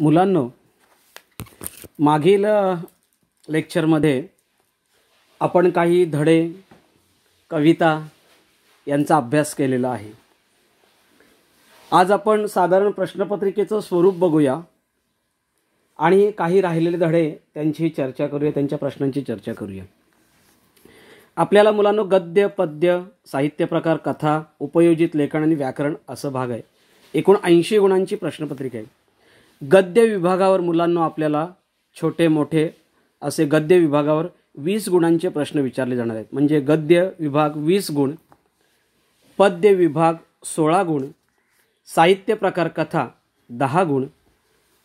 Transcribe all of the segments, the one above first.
मुलांनो मागील लेक्चरमध्ये आपण काही धडे कविता यांचा अभ्यास केलेला आहे आज आपण साधारण प्रश्नपत्रिकेचं स्वरूप बघूया आणि काही राहिलेले धडे त्यांची चर्चा करूया त्यांच्या प्रश्नांची चर्चा करूया आपल्याला मुलांनो गद्य पद्य साहित्य प्रकार कथा उपयोजित लेखन आणि व्याकरण असं भाग आहे एकूण ऐंशी गुणांची प्रश्नपत्रिका आहे गद्य विभागावर मुलांना आपल्याला छोटे मोठे असे गद्य विभागावर वीस गुणांचे प्रश्न विचारले जाणार आहेत म्हणजे गद्य विभाग वीस गुण पद्य विभाग सोळा गुण साहित्य प्रकार कथा दहा गुण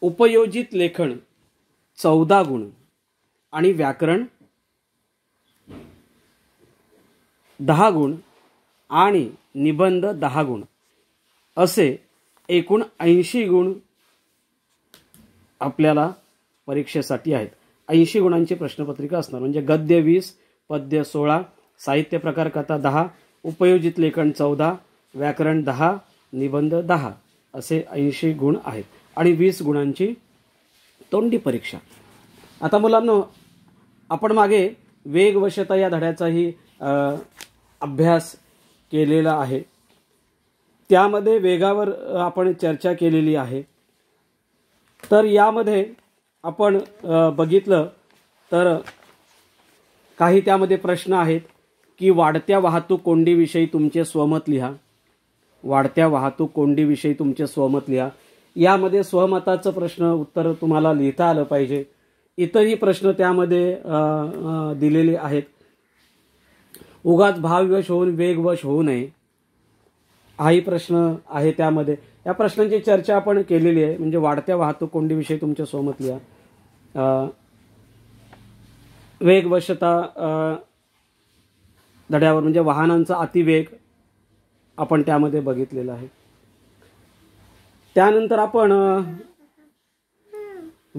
उपयोजित लेखन चौदा गुण आणि व्याकरण दहा गुण आणि निबंध दहा गुण असे एकूण ऐंशी गुण आपल्याला परीक्षेसाठी आहेत ऐंशी गुणांची प्रश्नपत्रिका असणार म्हणजे गद्य वीस पद्य सोळा साहित्य प्रकार कथा दहा उपयोजित लेखन चौदा व्याकरण दहा निबंध दहा असे ऐंशी गुण आहेत आणि वीस गुणांची तोंडी परीक्षा आता मुलांना आपण मागे वेगवशता या धड्याचाही अभ्यास केलेला आहे त्यामध्ये वेगावर आपण चर्चा केलेली आहे तर यामध्ये आपण बघितलं तर काही त्यामध्ये प्रश्न आहेत की वाढत्या वाहतूक कोंडीविषयी तुमचे स्वमत लिहा वाढत्या वाहतूक कोंडीविषयी तुमचे स्वमत लिहा यामध्ये स्वमताचं प्रश्न उत्तर तुम्हाला लिहिता आलं पाहिजे इतरही प्रश्न त्यामध्ये दिलेले आहेत उगाच भाववश होऊन वेगवश होऊ नये हाही प्रश्न आहे त्यामध्ये या प्रश्नांची चर्चा आपण केलेली आहे म्हणजे वाढत्या वाहतूक कोंडीविषयी तुमच्या लिहा वेगवशता धड्यावर म्हणजे वाहनांचा अतिवेग आपण त्यामध्ये बघितलेला आहे त्यानंतर आपण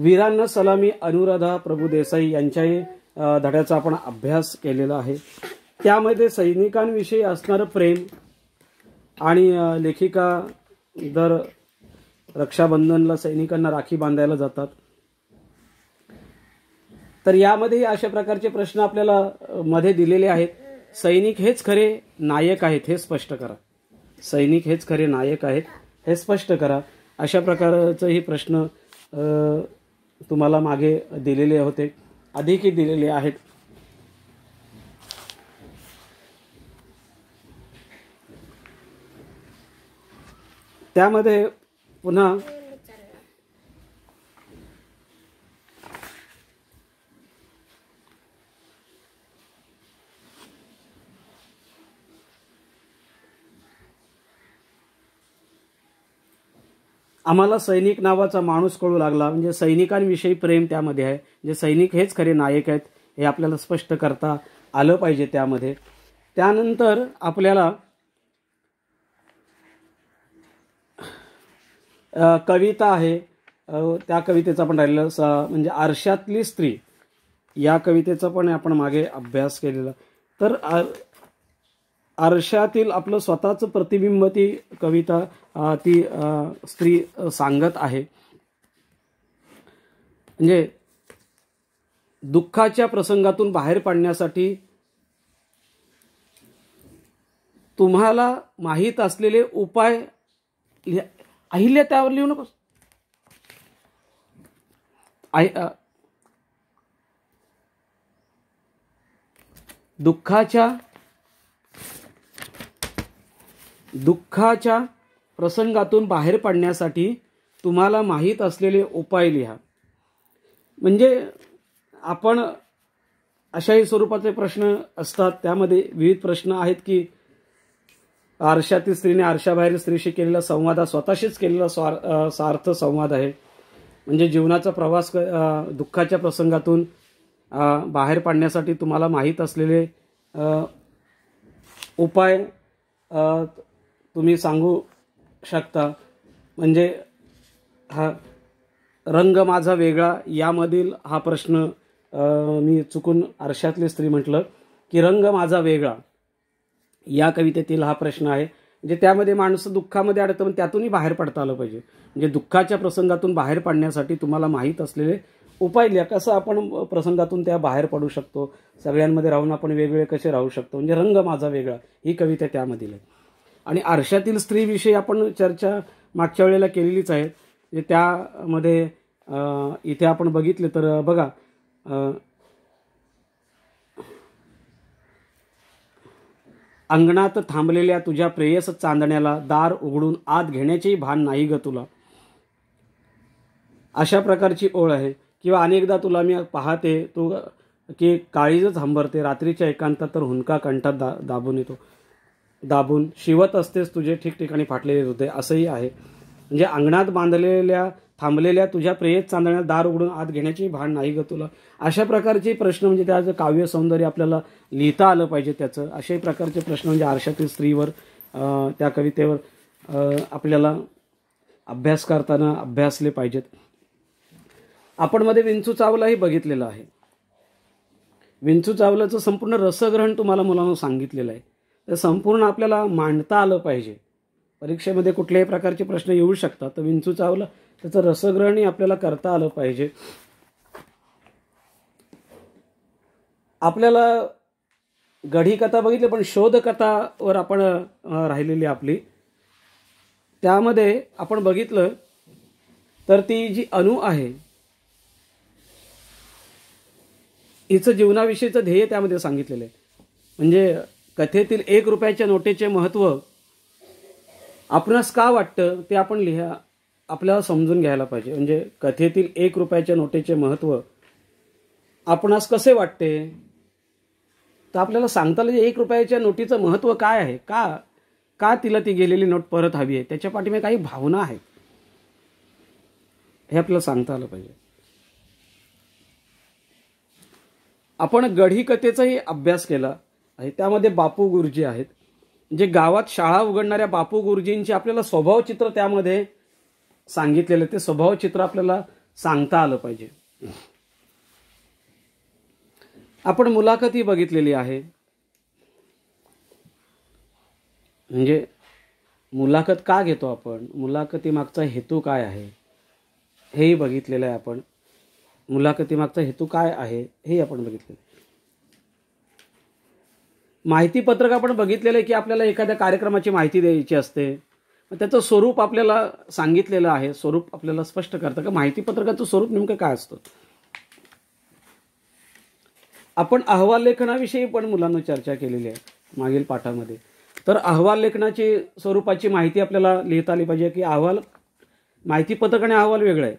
वीरांना सलामी अनुराधा प्रभू देसाई यांच्याही धड्याचा आपण अभ्यास केलेला आहे त्यामध्ये सैनिकांविषयी असणारं प्रेम आणि लेखिका दर रक्षाबंधनला सैनिकांना राखी बांधायला जातात तर यामध्येही अशा प्रकारचे प्रश्न आपल्याला मध्ये दिलेले आहेत सैनिक हेच खरे नायक आहेत हे स्पष्ट करा सैनिक हेच खरे नायक आहेत हे स्पष्ट करा अशा प्रकारचंही प्रश्न तुम्हाला मागे दिलेले होते अधिकही दिलेले आहेत त्यामध्ये पुन्हा आम्हाला सैनिक नावाचा माणूस कळू लागला म्हणजे सैनिकांविषयी प्रेम त्यामध्ये आहे म्हणजे सैनिक हेच खरे नायक आहेत हे आपल्याला स्पष्ट करता आलं पाहिजे त्यामध्ये त्यानंतर आपल्याला कविता आहे त्या कवितेचा पण राहिलेलं म्हणजे आरशातली स्त्री या कवितेचा पण आपण मागे अभ्यास केलेला तर आरशातील आपलं स्वतःच प्रतिबिंब ती कविता ती स्त्री सांगत आहे म्हणजे दुःखाच्या प्रसंगातून बाहेर पाडण्यासाठी तुम्हाला माहीत असलेले उपाय अहिल्या त्यावर लिहू नकोस दुःखाच्या दुःखाच्या प्रसंगातून बाहेर पडण्यासाठी तुम्हाला माहीत असलेले उपाय लिहा म्हणजे आपण अशाही स्वरूपाचे प्रश्न असतात त्यामध्ये विविध प्रश्न आहेत की आरशातील स्त्रीने आरशाबाहेरील स्त्रीशी केलेला संवाद हा स्वतःशीच केलेला स्वार सार्थ संवाद आहे म्हणजे जीवनाचा प्रवास दुःखाच्या प्रसंगातून बाहेर पाडण्यासाठी तुम्हाला माहीत असलेले उपाय तुम्ही सांगू शकता म्हणजे हा रंग माझा वेगळा यामधील हा प्रश्न मी चुकून आरशातली स्त्री म्हटलं की रंग माझा वेगळा या कवितेतील हा प्रश्न आहे म्हणजे त्यामध्ये माणसं दुःखामध्ये अडतं पण त्यातूनही बाहेर पडता आलं पाहिजे म्हणजे दुःखाच्या प्रसंगातून बाहेर पडण्यासाठी तुम्हाला माहीत असलेले उपाय कसं आपण प्रसंगातून त्या बाहेर पडू शकतो सगळ्यांमध्ये राहून आपण वेगवेगळे कसे राहू शकतो म्हणजे रंग माझा वेगळा ही कविता त्यामधील आहे आणि आरशातील स्त्रीविषयी आपण चर्चा मागच्या वेळेला केलेलीच आहे म्हणजे त्यामध्ये इथे आपण बघितले तर बघा अंगणात थांबलेल्या तुझ्या प्रेयस चांदण्याला दार उघडून आत घेण्याचेही भान नाही ग तुला अशा प्रकारची ओळ आहे किंवा अनेकदा तुला मी पाहते तू की काळीजच हंबरते रात्रीच्या एकांतात तर हुंका कंठात दा दाबून येतो दाबून शिवत असतेच तुझे ठिकठिकाणी फाटलेले होते असंही आहे म्हणजे अंगणात बांधलेल्या थांबलेल्या तुझ्या प्रेयस चांदण्यात दार उघडून आत घेण्याची भान नाही ग तुला अशा प्रकारचे प्रश्न म्हणजे त्याचं काव्य सौंदर्य आपल्याला लिहिता आलं पाहिजे त्याचं अशाही प्रकारचे प्रश्न म्हणजे आरशातील स्त्रीवर त्या कवितेवर आपल्याला अभ्यास करताना अभ्यासले पाहिजेत आपण मध्ये विंचू चावलाही बघितलेलं आहे विंचू चावलाचं संपूर्ण रसग्रहण तुम्हाला मुलांना सांगितलेलं आहे तर संपूर्ण आपल्याला मांडता आलं पाहिजे परीक्षेमध्ये कुठल्याही प्रकारचे प्रश्न येऊ शकतात तर विंचू चावला त्याचं रसग्रहणही आपल्याला करता आलं पाहिजे आपल्याला गढी कथा बघितली पण शोधकथावर आपण राहिलेली आपली त्यामध्ये आपण बघितलं तर ती जी अनु आहे हिचं जीवनाविषयीचं ध्येय त्यामध्ये सांगितलेलं आहे म्हणजे कथेतील एक रुपयाच्या नोटेचे महत्त्व आपणास का वाटतं ते आपण लिहा आपल्याला समजून घ्यायला पाहिजे म्हणजे कथेतील एक रुपयाच्या नोटेचे महत्त्व आपणास कसे वाटते तर आपल्याला सांगता म्हणजे एक रुपयाच्या नोटीचं महत्त्व काय आहे का का तिला ती गेलेली नोट परत हवी आहे त्याच्या पाठीमागे काही भावना आहेत हे आपल्याला सांगता आलं पाहिजे आपण गढी कथेचाही अभ्यास केला आहे त्यामध्ये बापू गुरुजी आहेत जे गावात शाळा उघडणाऱ्या बापू गुरुजींचे आपल्याला स्वभावचित्र त्यामध्ये सांगितलेलं ते स्वभावचित्र आपल्याला सांगता आलं पाहिजे आपण मुलाखती बघितलेली आहे म्हणजे मुलाखत का घेतो आपण मुलाखतीमागचा हेतू काय आहे हेही बघितलेलं आहे आपण मुलाखतीमागचा हेतू काय आहे हेही आपण बघितले आहे माहितीपत्रक आपण बघितलेलं आहे की आपल्याला एखाद्या कार्यक्रमाची माहिती द्यायची असते त्याचं स्वरूप आपल्याला सांगितलेलं आहे स्वरूप आपल्याला स्पष्ट करतं का माहितीपत्रकाचं स्वरूप नेमकं काय असतं आपण अहवाल लेखनाविषयी पण मुलांना चर्चा केलेली आहे मागील पाठामध्ये तर अहवाल लेखनाची स्वरूपाची माहिती आपल्याला लिहिता आली पाहिजे की अहवाल माहिती आणि अहवाल वेगळं आहे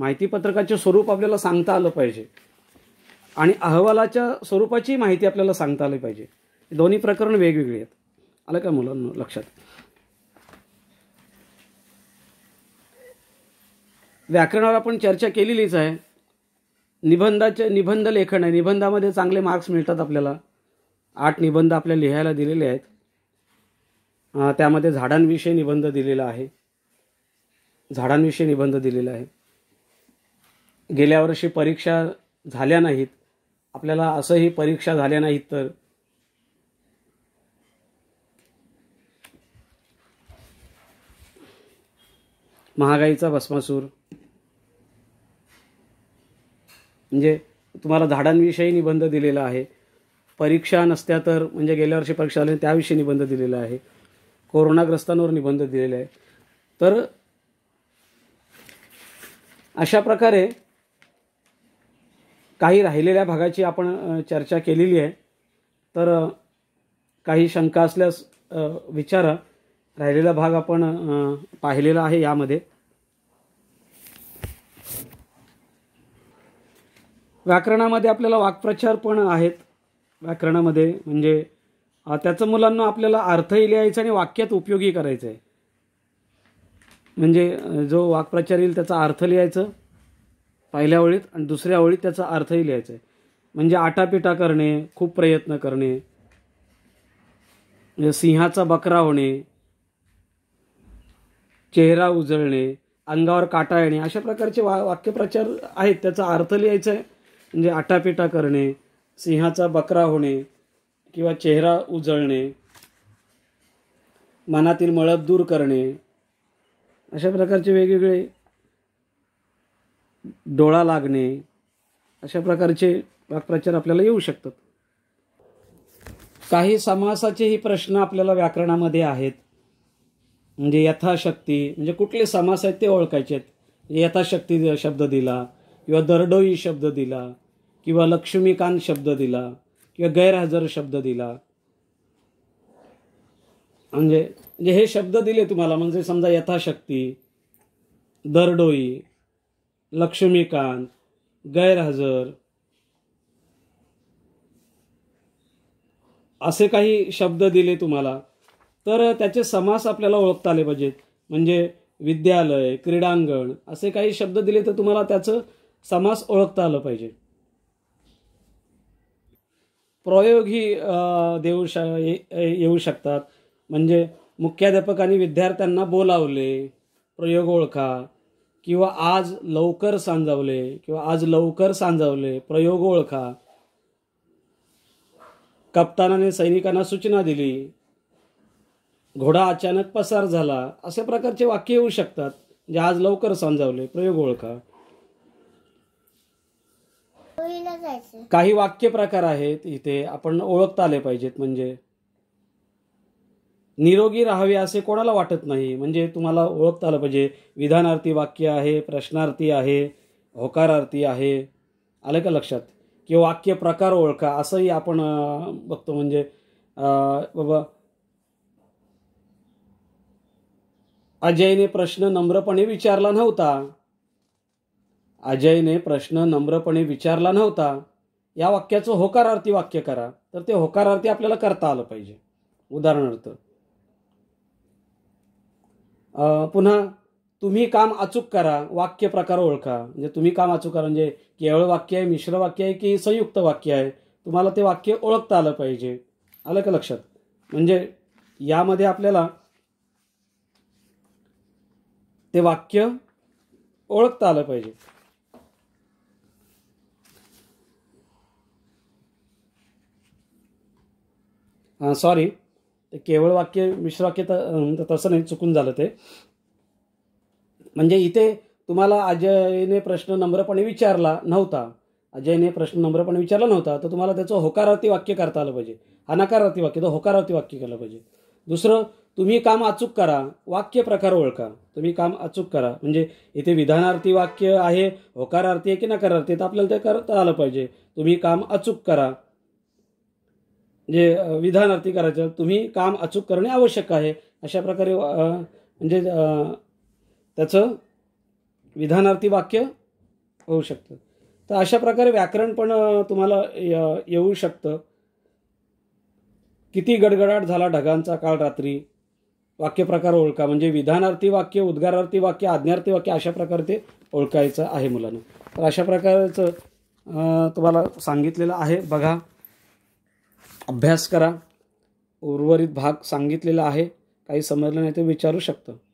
माहिती पत्रकाचे स्वरूप आपल्याला सांगता आलं पाहिजे आणि अहवालाच्या स्वरूपाची माहिती आपल्याला सांगता आली पाहिजे दोन्ही प्रकरण वेगवेगळी आहेत आलं का मुलांना लक्षात व्याकरणावर आपण चर्चा केलेलीच आहे निबंधाचे निबंध लेखन आहे निबंधामध्ये चांगले मार्क्स मिळतात आपल्याला आठ निबंध आपल्या लिहायला दिलेले आहेत त्यामध्ये झाडांविषयी निबंध दिलेला आहे झाडांविषयी निबंध दिलेला आहे गेल्या वर्षी परीक्षा झाल्या नाहीत आपल्याला असंही परीक्षा झाल्या नाहीत तर महागाईचा भस्मासूर म्हणजे तुम्हाला झाडांविषयी निबंध दिलेला आहे परीक्षा नसत्या तर म्हणजे गेल्या वर्षी परीक्षा आली त्याविषयी निबंध दिलेला आहे कोरोनाग्रस्तांवर निबंध दिलेला आहे तर अशा प्रकारे काही राहिलेल्या भागाची आपण चर्चा केलेली आहे तर काही शंका असल्यास विचारा राहिलेला भाग आपण पाहिलेला आहे यामध्ये व्याकरणामध्ये आपल्याला वाक्प्रचार पण आहेत व्याकरणामध्ये म्हणजे त्याचं मुलांना आपल्याला अर्थही लिहायचा आणि वाक्यात उपयोगी करायचं आहे म्हणजे जो वाक्प्रचार येईल त्याचा अर्थ लिहायचं पहिल्या ओळीत आणि दुसऱ्या ओळीत त्याचा अर्थही लिहायचा आहे म्हणजे आटापिटा करणे खूप प्रयत्न करणे म्हणजे सिंहाचा बकरा होणे चेहरा उजळणे अंगावर काटा येणे अशा प्रकारचे वा वाक्यप्रचार आहेत त्याचा अर्थ लिहायचा आहे म्हणजे आटापिटा करणे सिंहाचा बकरा होणे किंवा चेहरा उजळणे मनातील मळब दूर करणे अशा प्रकारचे वेगवेगळे डोळा लागणे अशा प्रकारचे वाक्प्रचार आपल्याला येऊ शकतात काही समासाचेही प्रश्न आपल्याला व्याकरणामध्ये आहेत म्हणजे यथाशक्ती म्हणजे कुठले समास आहेत ते ओळखायचे आहेत म्हणजे यथाशक्ती शब्द दिला किंवा दरडोई शब्द दिला किंवा लक्ष्मीकांत शब्द दिला किंवा गैरहजर शब्द दिला म्हणजे म्हणजे हे शब्द दिले तुम्हाला म्हणजे समजा यथाशक्ती दरडोई लक्ष्मीकांत गैरहजर असे काही शब्द दिले तुम्हाला तर त्याचे समास आपल्याला ओळखता आले पाहिजेत म्हणजे विद्यालय क्रीडांगण असे काही शब्द दिले तर तुम्हाला त्याचं समास ओळखता आलं पाहिजे प्रयोगही देऊ श येऊ शकतात म्हणजे मुख्याध्यापकांनी विद्यार्थ्यांना बोलावले प्रयोग ओळखा किंवा आज लवकर सांजावले किंवा आज लवकर सांजावले प्रयोग ओळखा कप्तानाने सैनिकांना सूचना दिली घोडा अचानक पसार झाला अशा प्रकारचे वाक्य येऊ शकतात जे आज लवकर सांजावले प्रयोग ओळखा काही वाक्य प्रकार आहेत इथे आपण ओळखता आले पाहिजेत म्हणजे निरोगी राहावे असे कोणाला वाटत नाही म्हणजे तुम्हाला ओळखता आलं पाहिजे विधानार्थी वाक्य आहे प्रश्नार्थी आहे होकारार्थी आहे आलं का लक्षात की वाक्य प्रकार ओळखा असंही आपण बघतो म्हणजे बाबा अजयने प्रश्न नम्रपणे विचारला नव्हता अजयने प्रश्न नम्रपणे विचारला नव्हता या वाक्याचं होकारार्थी वाक्य करा तर ते होकारार्थी आपल्याला करता आलं पाहिजे उदाहरणार्थ पुन्हा तुम्ही काम अचूक करा वाक्य प्रकार ओळखा म्हणजे तुम्ही काम अचूक करा म्हणजे केवळ वाक्य आहे मिश्र वाक्य आहे की संयुक्त वाक्य आहे तुम्हाला ते वाक्य ओळखता आलं पाहिजे आलं का लक्षात म्हणजे यामध्ये आपल्याला ते वाक्य ओळखता आलं पाहिजे सॉरी ते केवळ वाक्य मिश्रवाक्य तर तसं नाही चुकून झालं ते म्हणजे इथे तुम्हाला अजयने प्रश्न नम्रपणे विचारला नव्हता अजयने प्रश्न नम्रपणे विचारला नव्हता तर तुम्हाला त्याचं होकारार्थी वाक्य करता आलं पाहिजे अनाकारार्थी वाक्य तर होकारार्थी वाक्य केलं पाहिजे दुसरं तुम्ही काम अचूक करा वाक्य प्रकार ओळखा तुम्ही काम अचूक करा म्हणजे इथे विधानार्थी वाक्य आहे होकारार्थी आहे की नकारार्थी तर आपल्याला ते करता आलं पाहिजे तुम्ही काम अचूक करा जे विधानार्थी करायचं तुम्ही काम अचूक करणे आवश्यक आहे अशा प्रकारे म्हणजे त्याचं विधानार्थी वाक्य होऊ शकतं तर अशा प्रकारे व्याकरण पण तुम्हाला येऊ शकतं किती गडगडाट झाला ढगांचा काल रात्री वाक्यप्रकार ओळखा म्हणजे विधानार्थी वाक्य उद्गारार्थी वाक्य आज्ञार्थी वाक्य अशा प्रकारे ते ओळखायचं आहे मुलांना तर अशा प्रकारचं तुम्हाला सांगितलेलं आहे बघा अभ्यास करा उर्वरित भाग सांगितलेला आहे काही समजलं नाही ते विचारू शकतं